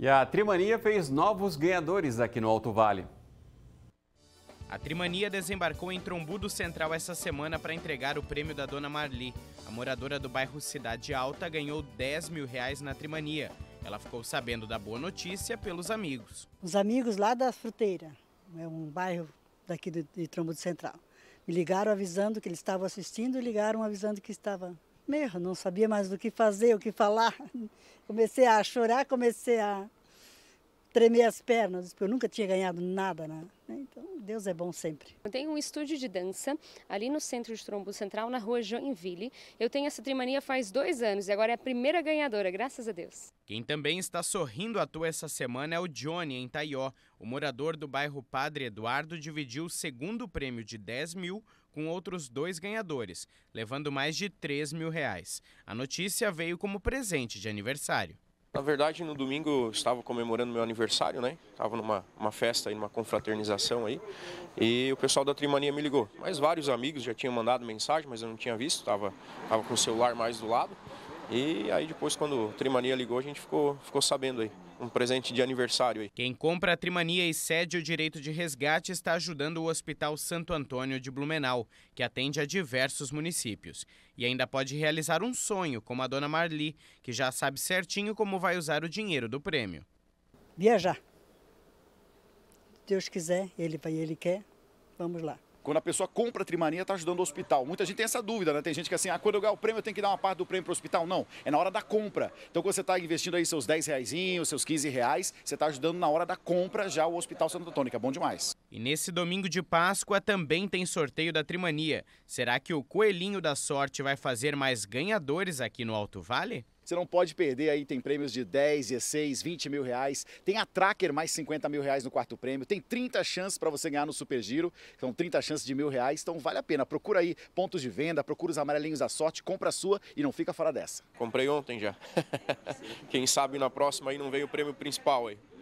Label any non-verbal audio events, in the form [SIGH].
E a Trimania fez novos ganhadores aqui no Alto Vale. A Trimania desembarcou em Trombudo Central essa semana para entregar o prêmio da Dona Marli. A moradora do bairro Cidade Alta ganhou 10 mil reais na Trimania. Ela ficou sabendo da boa notícia pelos amigos. Os amigos lá da Fruteira, é um bairro daqui de, Trombudo Central, me ligaram avisando que eles estavam assistindo e ligaram avisando que estavam não sabia mais o que fazer, o que falar. [LAUGHS] Comecei a chorar, comecei a tremer as pernas, porque eu nunca tinha ganhado nada, né? Então, Deus é bom sempre. Eu tenho um estúdio de dança ali no centro de Trombo Central, na rua Joinville. Eu tenho essa trimania faz dois anos e agora é a primeira ganhadora, graças a Deus. Quem também está sorrindo à toa essa semana é o Johnny, em Taió. O morador do bairro Padre Eduardo dividiu o segundo prêmio de 10 mil com outros dois ganhadores, levando mais de 3 mil reais. A notícia veio como presente de aniversário. Na verdade, no domingo eu estava comemorando meu aniversário, né? Estava numa uma festa, aí, numa confraternização aí, e o pessoal da Trimania me ligou. Mas vários amigos já tinham mandado mensagem, mas eu não tinha visto, estava tava com o celular mais do lado. E aí depois, quando a Trimania ligou, a gente ficou, ficou sabendo aí. Um presente de aniversário aí. Quem compra a Trimania e cede o direito de resgate está ajudando o Hospital Santo Antônio de Blumenau, que atende a diversos municípios. E ainda pode realizar um sonho, como a dona Marli, que já sabe certinho como vai usar o dinheiro do prêmio. Viajar. Deus quiser, ele vai, ele quer. Vamos lá. Quando a pessoa compra a trimania, está ajudando o hospital. Muita gente tem essa dúvida, né? Tem gente que é assim, ah, quando eu ganhar o prêmio, eu tenho que dar uma parte do prêmio para o hospital. Não, é na hora da compra. Então, quando você está investindo aí seus 10 reais, seus 15 reais, você está ajudando na hora da compra já o Hospital Santa Tônica. Bom demais. E nesse domingo de Páscoa também tem sorteio da Trimania. Será que o Coelhinho da Sorte vai fazer mais ganhadores aqui no Alto Vale? Você não pode perder aí, tem prêmios de 10, 16, 20 mil reais. Tem a Tracker mais 50 mil reais no quarto prêmio. Tem 30 chances para você ganhar no Super Giro. São 30 chances de mil reais, então vale a pena. Procura aí pontos de venda, procura os amarelinhos da sorte, compra a sua e não fica fora dessa. Comprei ontem já. [LAUGHS] Quem sabe na próxima aí não vem o prêmio principal aí.